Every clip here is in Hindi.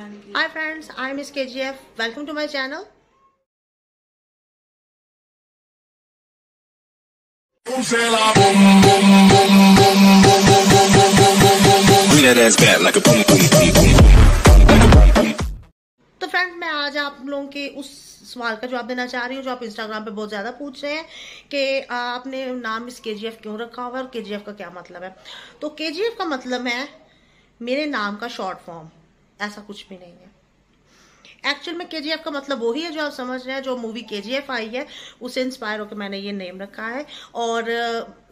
Hi friends, I'm Miss KGF. Welcome to my channel. तो फ्रेंड मैं आज आप लोगों के उस सवाल का जवाब देना चाह रही हूँ जो आप इंस्टाग्राम पे बहुत ज़्यादा पूछ रहे हैं कि आपने नाम इस के क्यों रखा हुआ है और के का क्या मतलब है तो के का मतलब है मेरे नाम का शॉर्ट फॉर्म ऐसा कुछ भी नहीं है एक्चुअल में के का मतलब वही है जो आप समझ रहे हैं जो मूवी के आई है उसे इंस्पायर होकर मैंने ये नेम रखा है और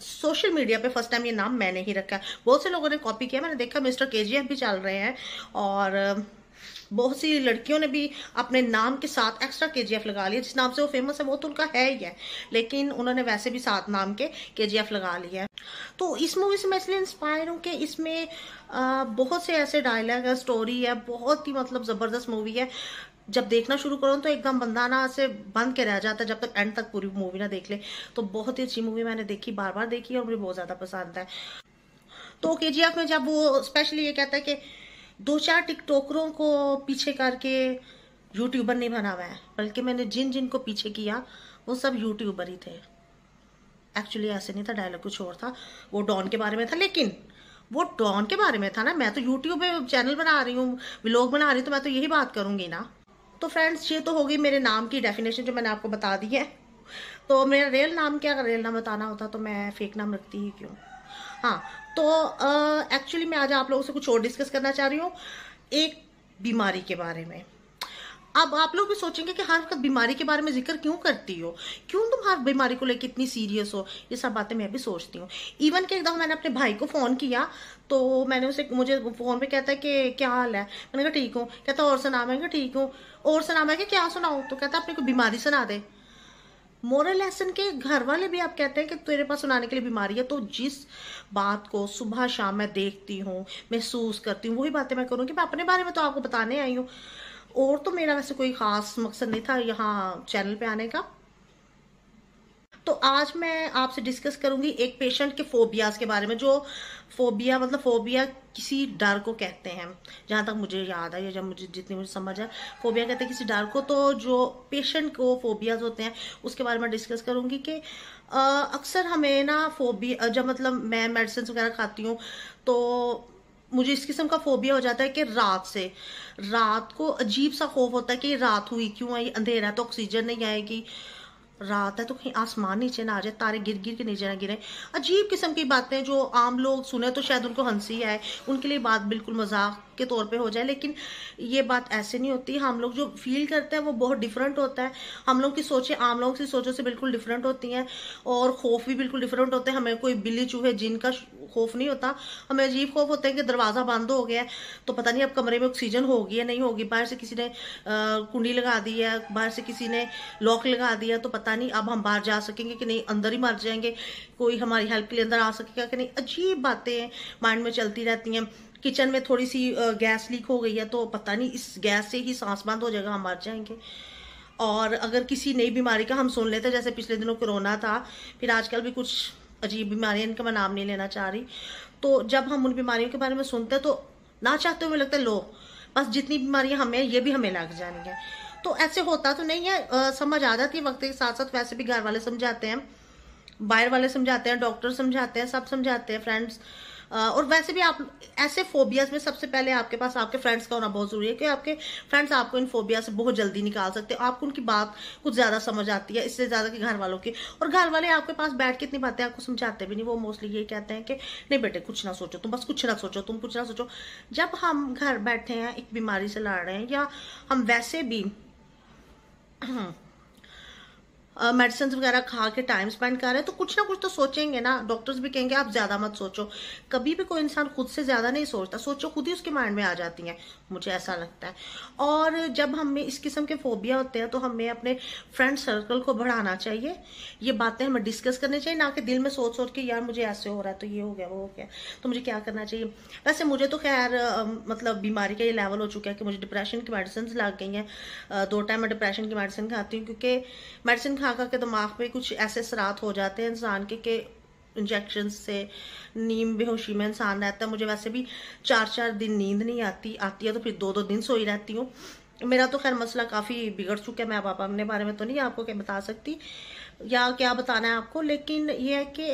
सोशल uh, मीडिया पे फर्स्ट टाइम ये नाम मैंने ही रखा है बहुत से लोगों ने कॉपी किया मैंने देखा मिस्टर के भी चल रहे हैं और uh, बहुत सी लड़कियों ने भी अपने नाम के साथ एक्स्ट्रा के लगा लिया जिस नाम से वो फेमस है वो तो उनका है ही है लेकिन उन्होंने वैसे भी सात नाम के के लगा लिया है तो इस मूवी से मैं इसलिए इंस्पायर हूँ कि इसमें बहुत से ऐसे डायलॉग है स्टोरी है बहुत ही मतलब ज़बरदस्त मूवी है जब देखना शुरू करो तो एकदम बंदा ना से बंद के रह जाता है जब तक एंड तक पूरी मूवी ना देख ले तो बहुत ही अच्छी मूवी मैंने देखी बार बार देखी और मुझे बहुत ज़्यादा पसंद है तो के में जब वो स्पेशली ये कहता है कि दो चार टिकटोकरों को पीछे करके यूट्यूबर नहीं बना हुआ है बल्कि मैंने जिन जिन को पीछे किया वो सब यूट्यूबर ही थे एक्चुअली ऐसे नहीं था डायलॉग कुछ और था वो डॉन के बारे में था लेकिन वो डॉन के बारे में था ना मैं तो यूट्यूब पे चैनल बना रही हूँ व्लॉग बना रही हूँ तो मैं तो यही बात करूँगी ना तो फ्रेंड्स ये तो होगी मेरे नाम की डेफिनेशन जो मैंने आपको बता दी है तो मेरा रियल नाम क्या रियल नाम बताना होता तो मैं फेक नाम रखती ही क्यों हाँ तो एक्चुअली uh, मैं आज आप लोगों से कुछ और डिस्कस करना चाह रही हूँ एक बीमारी के बारे में अब आप लोग भी सोचेंगे कि हर वक्त बीमारी के बारे में जिक्र क्यों करती हो क्यों तुम हर बीमारी को लेकर इतनी सीरियस हो ये सब बातें मैं भी सोचती हूँ इवन कि एक दफ़ा मैंने अपने भाई को फ़ोन किया तो मैंने उसे मुझे फ़ोन पे कहता है कि क्या हाल है मैंने कहा ठीक हूँ कहता और सुना मैं ठीक हूँ और सुना मैं क्या सुनाऊँ तो कहता अपने को बीमारी सुना दे मोरल लेसन के घर वाले भी आप कहते हैं कि तेरे पास सुनाने के लिए बीमारी है तो जिस बात को सुबह शाम मैं देखती हूँ महसूस करती हूँ वही बातें मैं करूँगी मैं अपने बारे में तो आपको बताने आई हूँ और तो मेरा वैसे कोई ख़ास मकसद नहीं था यहाँ चैनल पे आने का तो आज मैं आपसे डिस्कस करूंगी एक पेशेंट के फोबियाज के बारे में जो फोबिया मतलब फोबिया किसी डर को कहते हैं जहाँ तक मुझे याद है या जब मुझे जितनी मुझे समझ है फोबिया कहते हैं किसी डर को तो जो पेशेंट को फोबियाज होते हैं उसके बारे में डिस्कस करूंगी कि अक्सर हमें ना फोबिया जब मतलब मैं मेडिसिन वगैरह खाती हूँ तो मुझे इस किस्म का फोबिया हो जाता है कि रात से रात को अजीब सा खौफ होता है कि रात हुई क्यों है अंधेरा तो ऑक्सीजन नहीं आएगी रात है तो कहीं आसमान नीचे ना आ जाए तारे गिर गिर के नीचे ना गिरे अजीब किस्म की बातें जो आम लोग सुने तो शायद उनको हंसी आए उनके लिए बात बिल्कुल मजाक के तौर पे हो जाए लेकिन ये बात ऐसे नहीं होती हम लोग जो फील करते हैं वो बहुत डिफरेंट होता है हम लोग की सोचें आम लोगों की सोचों से बिल्कुल डिफरेंट होती हैं और खौफ भी बिल्कुल डिफरेंट होते हैं हमें कोई बिल्ली चूहे जिनका खौफ नहीं होता हमें अजीब खौफ होता है कि दरवाज़ा बंद हो गया है तो पता नहीं अब कमरे में ऑक्सीजन होगी या नहीं होगी बाहर से किसी ने कुंडी लगा दी है बाहर से किसी ने लॉक लगा दिया तो पता नहीं अब हम बाहर जा सकेंगे कि नहीं अंदर ही मर जाएंगे कोई हमारी हेल्प के लिए अंदर आ सकेगा कि नहीं अजीब बातें माइंड में चलती रहती हैं किचन में थोड़ी सी गैस लीक हो गई है तो पता नहीं इस गैस से ही सांस बंद हो जाएगा हम मर जाएंगे और अगर किसी नई बीमारी का हम सुन लेते जैसे पिछले दिनों कोरोना था फिर आजकल भी कुछ अजीब बीमारियां इनका मैं नाम नहीं लेना चाह रही तो जब हम उन बीमारियों के बारे में सुनते हैं तो ना चाहते हुए लगता है लो बस जितनी बीमारियां हमें ये भी हमें लग जानी है तो ऐसे होता तो नहीं है समझ आ जाती है वक्त के साथ साथ वैसे भी घर वाले समझाते हैं बाहर वाले समझाते हैं डॉक्टर समझाते हैं सब समझाते हैं फ्रेंड्स और वैसे भी आप ऐसे फोबियाज में सबसे पहले आपके पास आपके फ्रेंड्स का होना बहुत जरूरी है कि आपके फ्रेंड्स आपको इन फोबिया से बहुत जल्दी निकाल सकते हैं आपको उनकी बात कुछ ज़्यादा समझ आती है इससे ज़्यादा कि घर वालों की और घर वाले आपके पास बैठ के इतनी बातें आपको समझाते भी नहीं वो मोस्टली ये कहते हैं कि नहीं बेटे कुछ ना सोचो तुम बस कुछ ना सोचो तुम कुछ ना सोचो जब हम घर बैठे हैं एक बीमारी से लड़ रहे हैं या हम वैसे भी मेडिसिन वगैरह खा के टाइम स्पेंड कर रहे हैं तो कुछ ना कुछ तो सोचेंगे ना डॉक्टर्स भी कहेंगे आप ज़्यादा मत सोचो कभी भी कोई इंसान खुद से ज़्यादा नहीं सोचता सोचो खुद ही उसके माइंड में आ जाती हैं मुझे ऐसा लगता है और जब हमें इस किस्म के फोबिया होते हैं तो हमें अपने फ्रेंड सर्कल को बढ़ाना चाहिए ये बातें हमें डिस्कस करनी चाहिए ना कि दिल में सोच सोच के यार मुझे ऐसे हो रहा है तो ये हो गया वो हो गया तो मुझे क्या करना चाहिए वैसे मुझे तो खैर मतलब बीमारी का ये लेवल हो चुका है कि मुझे डिप्रेशन की मेडिसिन लग गई हैं दो टाइम मैं डिप्रेशन की मेडिसिन खाती हूँ क्योंकि मेडिसिन खा हाँ, खा के दिमाग पे कुछ ऐसे सरात हो जाते हैं इंसान के के इंजेक्शन से नीम बेहोशी में इंसान रहता है मुझे वैसे भी चार चार दिन नींद नहीं आती आती है तो फिर दो दो दिन सोई रहती हूँ मेरा तो खैर मसला काफ़ी बिगड़ चुका है मैं अब अपने बारे में तो नहीं आपको क्या बता सकती या क्या बताना है आपको लेकिन ये है कि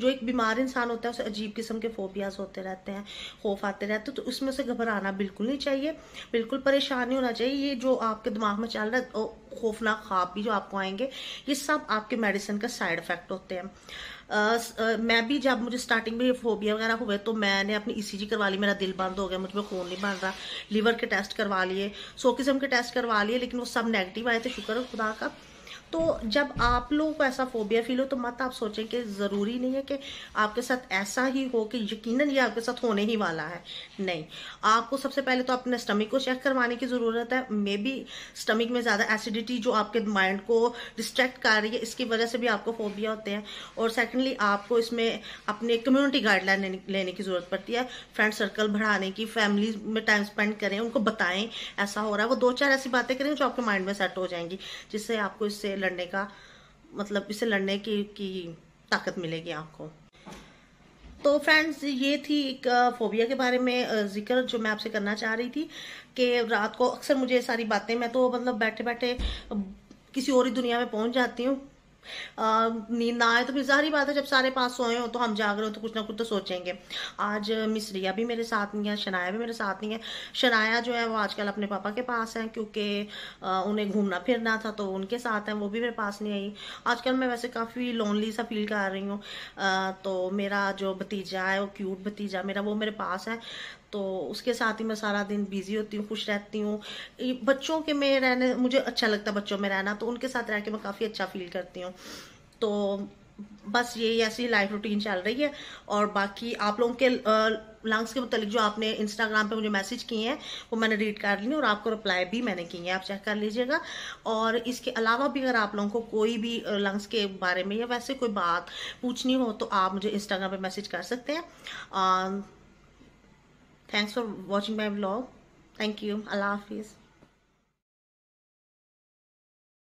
जो एक बीमार इंसान होता है उसे अजीब किस्म के फोबियाज होते रहते हैं खौफ आते रहते हैं तो उसमें से घबराना बिल्कुल नहीं चाहिए बिल्कुल परेशान नहीं होना चाहिए ये जो आपके दिमाग में चल रहा है खौफनाक ख्वाब भी जो आपको आएंगे ये सब आपके मेडिसिन का साइड इफेक्ट होते हैं Uh, uh, मैं भी जब मुझे स्टार्टिंग में ये फोबिया वगैरह हुए तो मैंने अपनी ईसीजी e करवा ली मेरा दिल बंद हो गया मुझ में खून नहीं बन रहा लीवर के टेस्ट करवा लिए सौ किस्म के टेस्ट करवा लिए लेकिन वो सब नेगेटिव आए थे शुक्र खुदा का तो जब आप लोगों को ऐसा फोबिया फील हो तो मत आप सोचें कि ज़रूरी नहीं है कि आपके साथ ऐसा ही हो कि यकीन ये आपके साथ होने ही वाला है नहीं आपको सबसे पहले तो अपने स्टमक को चेक करवाने की ज़रूरत है मे बी स्टमक में ज़्यादा एसिडिटी जो आपके माइंड को डिस्ट्रैक्ट कर रही है इसकी वजह से भी आपको फोबिया होते हैं और सेकेंडली आपको इसमें अपने कम्युनिटी गाइडलाइन लेने की ज़रूरत पड़ती है फ्रेंड सर्कल बढ़ाने की फैमिली में टाइम स्पेंड करें उनको बताएं ऐसा हो रहा है वो दो चार ऐसी बातें करें जो आपके माइंड में सेट हो जाएंगी जिससे आपको इससे लड़ने का मतलब इसे लड़ने की की ताकत मिलेगी आपको तो फ्रेंड्स ये थी एक फोबिया के बारे में जिक्र जो मैं आपसे करना चाह रही थी कि रात को अक्सर मुझे सारी बातें मैं तो मतलब बैठे बैठे किसी और ही दुनिया में पहुंच जाती हूँ नींद ना आए तो फिर जारी बात है जब सारे पास सोए हो तो हम जाग रहे हो तो कुछ ना कुछ तो सोचेंगे आज मिस रिया भी मेरे साथ नहीं है शनाया भी मेरे साथ नहीं है शनाया जो है वो आजकल अपने पापा के पास है क्योंकि उन्हें घूमना फिरना था तो उनके साथ हैं वो भी मेरे पास नहीं आई आजकल मैं वैसे काफ़ी लोनली सा फील कर रही हूँ तो मेरा जो भतीजा है वो क्यूट भतीजा मेरा वो मेरे पास है तो उसके साथ ही मैं सारा दिन बिजी होती हूँ खुश रहती हूँ बच्चों के में रहने मुझे अच्छा लगता है बच्चों में रहना तो उनके साथ रह के मैं काफ़ी अच्छा फील करती हूँ तो बस ये ऐसी लाइफ रूटीन चल रही है और बाकी आप लोगों के लंग्स के मुतल जो आपने इंस्टाग्राम पे मुझे मैसेज किए हैं वो मैंने रीड कर ली और आपको रिप्लाई भी मैंने की है आप चेक कर लीजिएगा और इसके अलावा भी अगर आप लोगों को कोई भी लंग्स के बारे में या वैसे कोई बात पूछनी हो तो आप मुझे इंस्टाग्राम पे मैसेज कर सकते हैं Thanks for watching my vlog. Thank you. Allah Hafiz.